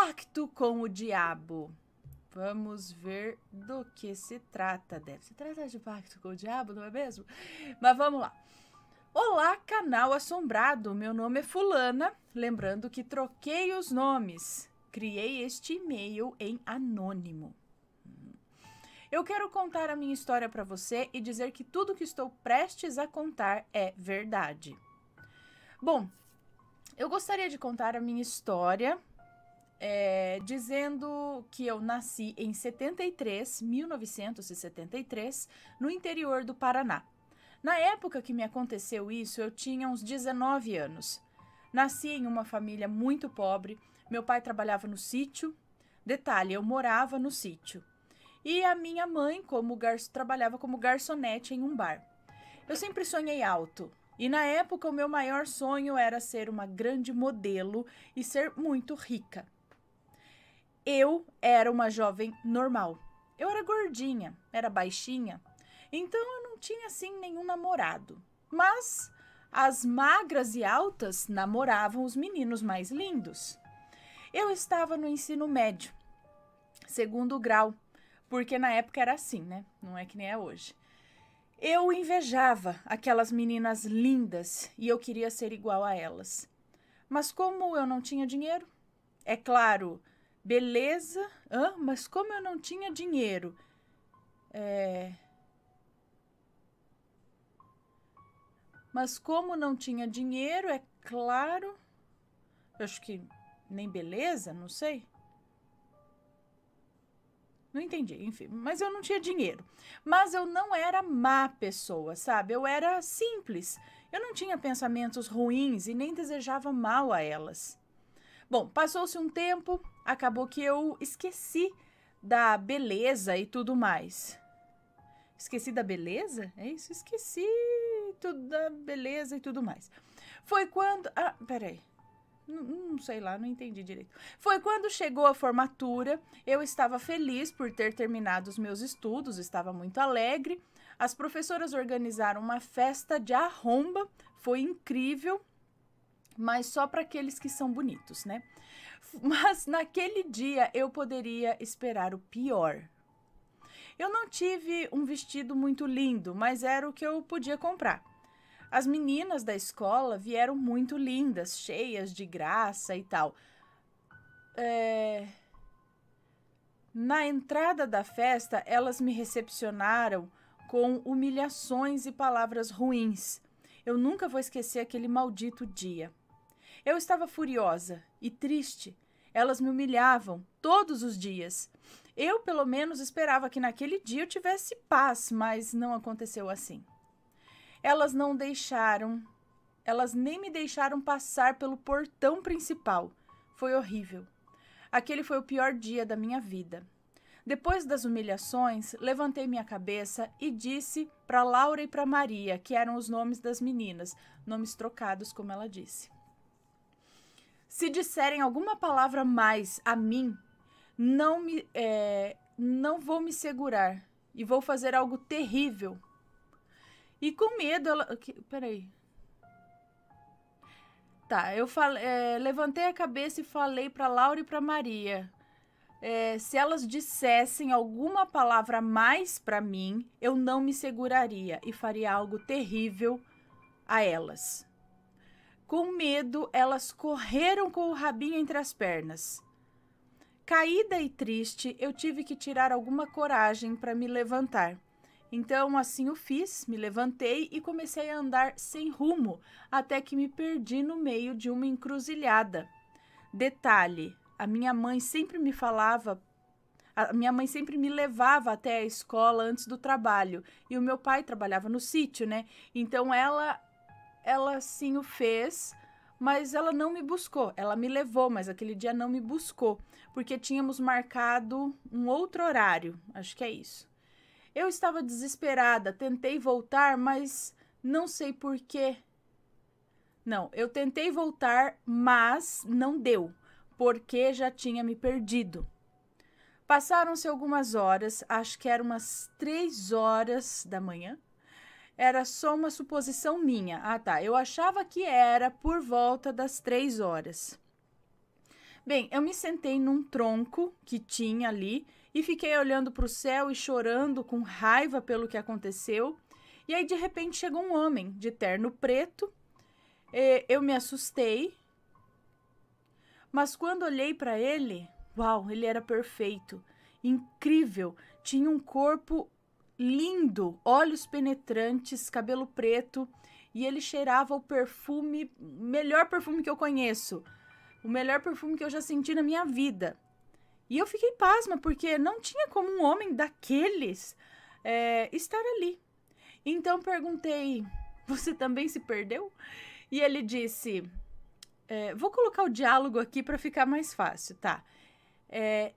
Pacto com o Diabo. Vamos ver do que se trata. Deve se tratar de pacto com o diabo, não é mesmo? Mas vamos lá. Olá, canal assombrado. Meu nome é Fulana. Lembrando que troquei os nomes. Criei este e-mail em anônimo. Eu quero contar a minha história para você e dizer que tudo que estou prestes a contar é verdade. Bom, eu gostaria de contar a minha história é, dizendo que eu nasci em 73, 1973, no interior do Paraná. Na época que me aconteceu isso, eu tinha uns 19 anos. Nasci em uma família muito pobre, meu pai trabalhava no sítio. Detalhe, eu morava no sítio. E a minha mãe como garço, trabalhava como garçonete em um bar. Eu sempre sonhei alto, e na época, o meu maior sonho era ser uma grande modelo e ser muito rica eu era uma jovem normal. Eu era gordinha, era baixinha, então eu não tinha assim nenhum namorado. Mas as magras e altas namoravam os meninos mais lindos. Eu estava no ensino médio, segundo grau, porque na época era assim, né? Não é que nem é hoje. Eu invejava aquelas meninas lindas e eu queria ser igual a elas. Mas como eu não tinha dinheiro, é claro, Beleza, hã? mas como eu não tinha dinheiro. É... Mas como não tinha dinheiro, é claro. Eu acho que nem beleza, não sei. Não entendi, enfim. Mas eu não tinha dinheiro. Mas eu não era má pessoa, sabe? Eu era simples. Eu não tinha pensamentos ruins e nem desejava mal a elas. Bom, passou-se um tempo, acabou que eu esqueci da beleza e tudo mais. Esqueci da beleza? É isso? Esqueci tudo da beleza e tudo mais. Foi quando. Ah, peraí. Não, não sei lá, não entendi direito. Foi quando chegou a formatura, eu estava feliz por ter terminado os meus estudos, estava muito alegre. As professoras organizaram uma festa de arromba, foi incrível mas só para aqueles que são bonitos, né? Mas naquele dia eu poderia esperar o pior. Eu não tive um vestido muito lindo, mas era o que eu podia comprar. As meninas da escola vieram muito lindas, cheias de graça e tal. É... Na entrada da festa, elas me recepcionaram com humilhações e palavras ruins. Eu nunca vou esquecer aquele maldito dia. Eu estava furiosa e triste. Elas me humilhavam todos os dias. Eu, pelo menos, esperava que naquele dia eu tivesse paz, mas não aconteceu assim. Elas não deixaram, elas nem me deixaram passar pelo portão principal. Foi horrível. Aquele foi o pior dia da minha vida. Depois das humilhações, levantei minha cabeça e disse para Laura e para Maria, que eram os nomes das meninas, nomes trocados, como ela disse. Se disserem alguma palavra mais a mim, não me, é, não vou me segurar e vou fazer algo terrível. E com medo ela. Que, peraí. Tá, eu falei, é, levantei a cabeça e falei para Laura e para Maria. É, se elas dissessem alguma palavra mais para mim, eu não me seguraria e faria algo terrível a elas. Com medo, elas correram com o rabinho entre as pernas. Caída e triste, eu tive que tirar alguma coragem para me levantar. Então, assim o fiz, me levantei e comecei a andar sem rumo, até que me perdi no meio de uma encruzilhada. Detalhe: a minha mãe sempre me falava, a minha mãe sempre me levava até a escola antes do trabalho, e o meu pai trabalhava no sítio, né? Então ela ela sim o fez, mas ela não me buscou. Ela me levou, mas aquele dia não me buscou, porque tínhamos marcado um outro horário. Acho que é isso. Eu estava desesperada, tentei voltar, mas não sei porquê. Não, eu tentei voltar, mas não deu, porque já tinha me perdido. Passaram-se algumas horas, acho que eram umas três horas da manhã, era só uma suposição minha. Ah, tá. Eu achava que era por volta das três horas. Bem, eu me sentei num tronco que tinha ali e fiquei olhando para o céu e chorando com raiva pelo que aconteceu. E aí, de repente, chegou um homem de terno preto. eu me assustei, mas quando olhei para ele, uau, ele era perfeito, incrível, tinha um corpo lindo, olhos penetrantes, cabelo preto, e ele cheirava o perfume, melhor perfume que eu conheço, o melhor perfume que eu já senti na minha vida. E eu fiquei pasma, porque não tinha como um homem daqueles é, estar ali. Então perguntei: Você também se perdeu? E ele disse: é, Vou colocar o diálogo aqui para ficar mais fácil, tá? É,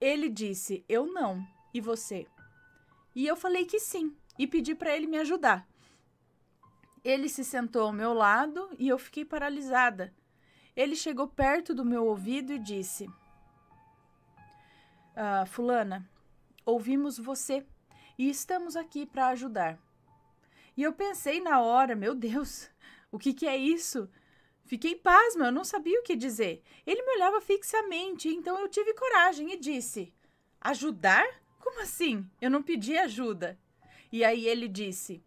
ele disse: Eu não. E você? E eu falei que sim e pedi para ele me ajudar. Ele se sentou ao meu lado e eu fiquei paralisada. Ele chegou perto do meu ouvido e disse: ah, Fulana, ouvimos você e estamos aqui para ajudar. E eu pensei na hora: Meu Deus, o que, que é isso? Fiquei pasma, eu não sabia o que dizer. Ele me olhava fixamente, então eu tive coragem e disse: Ajudar? Como assim? Eu não pedi ajuda. E aí ele disse: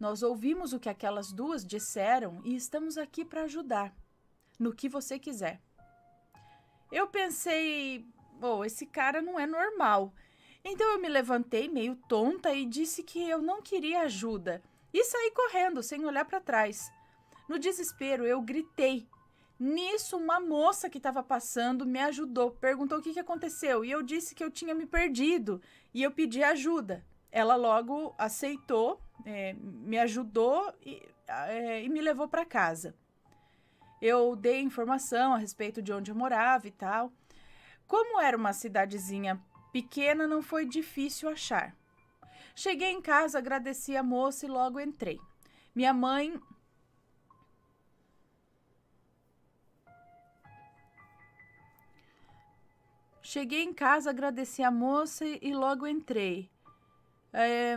Nós ouvimos o que aquelas duas disseram e estamos aqui para ajudar, no que você quiser. Eu pensei: Bom, esse cara não é normal. Então eu me levantei meio tonta e disse que eu não queria ajuda e saí correndo sem olhar para trás. No desespero, eu gritei Nisso, uma moça que estava passando me ajudou, perguntou o que, que aconteceu e eu disse que eu tinha me perdido e eu pedi ajuda. Ela logo aceitou, é, me ajudou e, é, e me levou para casa. Eu dei informação a respeito de onde eu morava e tal. Como era uma cidadezinha pequena, não foi difícil achar. Cheguei em casa, agradeci a moça e logo entrei. Minha mãe Cheguei em casa, agradeci a moça e logo entrei. É,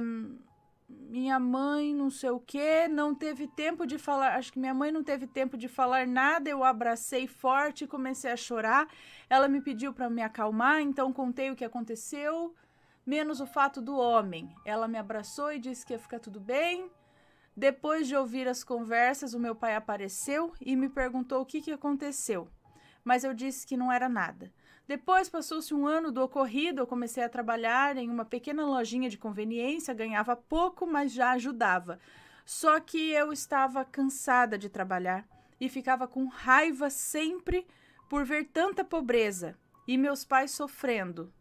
minha mãe, não sei o que, não teve tempo de falar. Acho que minha mãe não teve tempo de falar nada. Eu abracei forte e comecei a chorar. Ela me pediu para me acalmar, então contei o que aconteceu, menos o fato do homem. Ela me abraçou e disse que ia ficar tudo bem. Depois de ouvir as conversas, o meu pai apareceu e me perguntou o que, que aconteceu. Mas eu disse que não era nada. Depois passou-se um ano do ocorrido, eu comecei a trabalhar em uma pequena lojinha de conveniência, ganhava pouco, mas já ajudava. Só que eu estava cansada de trabalhar e ficava com raiva sempre por ver tanta pobreza e meus pais sofrendo.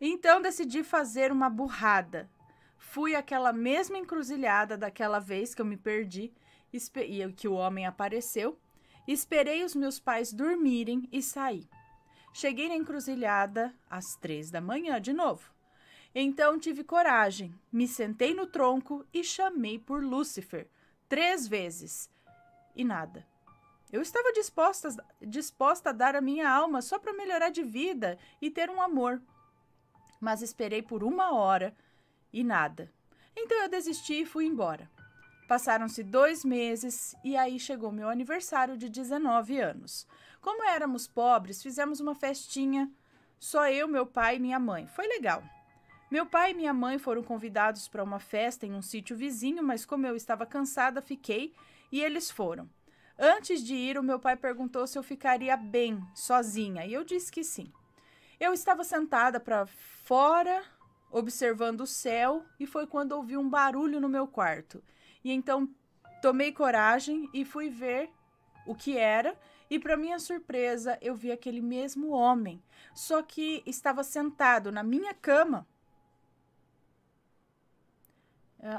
Então decidi fazer uma burrada. Fui àquela mesma encruzilhada daquela vez que eu me perdi e que o homem apareceu. Esperei os meus pais dormirem e saí. Cheguei na encruzilhada às três da manhã de novo. Então tive coragem, me sentei no tronco e chamei por Lúcifer três vezes. E nada. Eu estava disposta, disposta a dar a minha alma só para melhorar de vida e ter um amor. Mas esperei por uma hora e nada. Então eu desisti e fui embora. Passaram-se dois meses e aí chegou meu aniversário de 19 anos. Como éramos pobres, fizemos uma festinha, só eu, meu pai e minha mãe. Foi legal. Meu pai e minha mãe foram convidados para uma festa em um sítio vizinho, mas como eu estava cansada, fiquei e eles foram. Antes de ir, o meu pai perguntou se eu ficaria bem sozinha e eu disse que sim. Eu estava sentada para fora, observando o céu, e foi quando ouvi um barulho no meu quarto. E então tomei coragem e fui ver o que era e para minha surpresa, eu vi aquele mesmo homem, só que estava sentado na minha cama.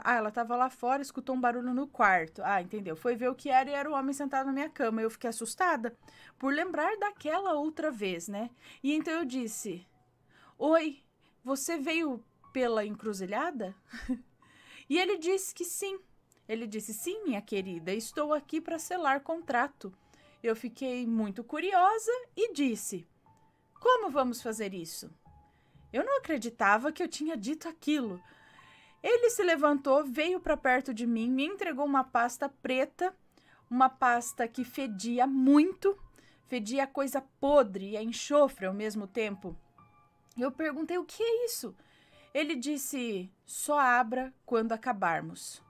Ah, ela estava lá fora, escutou um barulho no quarto. Ah, entendeu? Foi ver o que era e era o homem sentado na minha cama. Eu fiquei assustada por lembrar daquela outra vez, né? E então eu disse: "Oi, você veio pela encruzilhada?" e ele disse que sim. Ele disse: "Sim, minha querida, estou aqui para selar contrato." Eu fiquei muito curiosa e disse: Como vamos fazer isso? Eu não acreditava que eu tinha dito aquilo. Ele se levantou, veio para perto de mim, me entregou uma pasta preta, uma pasta que fedia muito, fedia coisa podre e a enxofre ao mesmo tempo. Eu perguntei: O que é isso? Ele disse: Só abra quando acabarmos.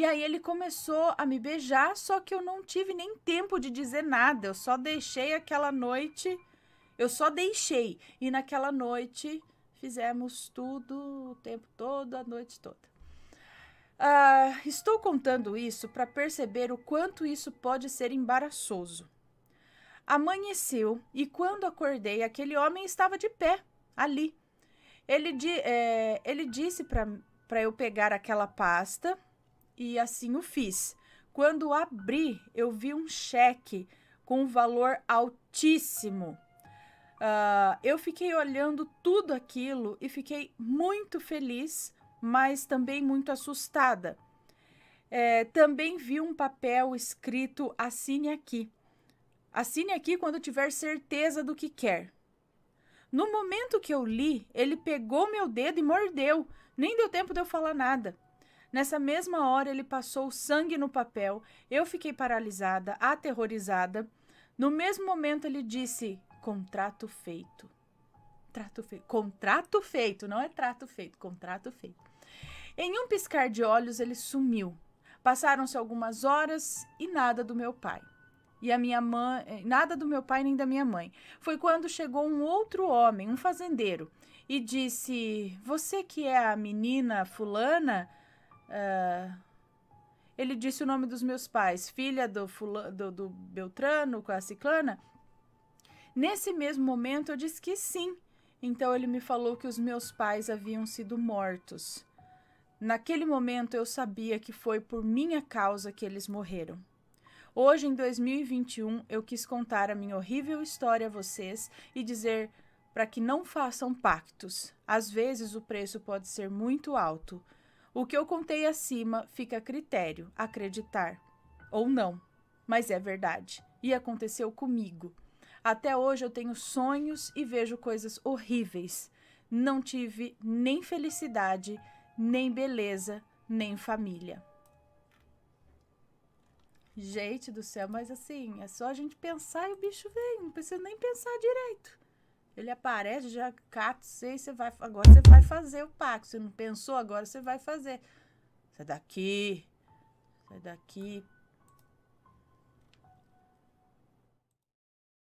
E aí ele começou a me beijar, só que eu não tive nem tempo de dizer nada. Eu só deixei aquela noite. Eu só deixei. E naquela noite fizemos tudo o tempo todo, a noite toda. Uh, estou contando isso para perceber o quanto isso pode ser embaraçoso. Amanheceu e quando acordei, aquele homem estava de pé, ali. Ele, di é, ele disse para eu pegar aquela pasta e assim o fiz. Quando abri, eu vi um cheque com um valor altíssimo. Uh, eu fiquei olhando tudo aquilo e fiquei muito feliz, mas também muito assustada. É, também vi um papel escrito assine aqui. Assine aqui quando tiver certeza do que quer. No momento que eu li, ele pegou meu dedo e mordeu. Nem deu tempo de eu falar nada. Nessa mesma hora, ele passou o sangue no papel. Eu fiquei paralisada, aterrorizada. No mesmo momento, ele disse: contrato feito. Trato feito. Contrato feito, não é trato feito, contrato feito. Em um piscar de olhos, ele sumiu. Passaram-se algumas horas e nada do meu pai e a minha mãe, eh, nada do meu pai nem da minha mãe. Foi quando chegou um outro homem, um fazendeiro, e disse: "Você que é a menina fulana?" É, ele disse o nome dos meus pais, filha do, fula, do, do Beltrano com a Ciclana. Nesse mesmo momento eu disse que sim. Então ele me falou que os meus pais haviam sido mortos. Naquele momento eu sabia que foi por minha causa que eles morreram. Hoje, em 2021, eu quis contar a minha horrível história a vocês e dizer para que não façam pactos. Às vezes o preço pode ser muito alto o que eu contei acima fica a critério, acreditar ou não, mas é verdade e aconteceu comigo. Até hoje eu tenho sonhos e vejo coisas horríveis. Não tive nem felicidade, nem beleza, nem família. Gente do céu, mas assim, é só a gente pensar e o bicho vem, não precisa nem pensar direito. Ele aparece, já cata, sei, você vai, agora você vai fazer o pacto. Você não pensou, agora você vai fazer. Sai daqui, sai daqui,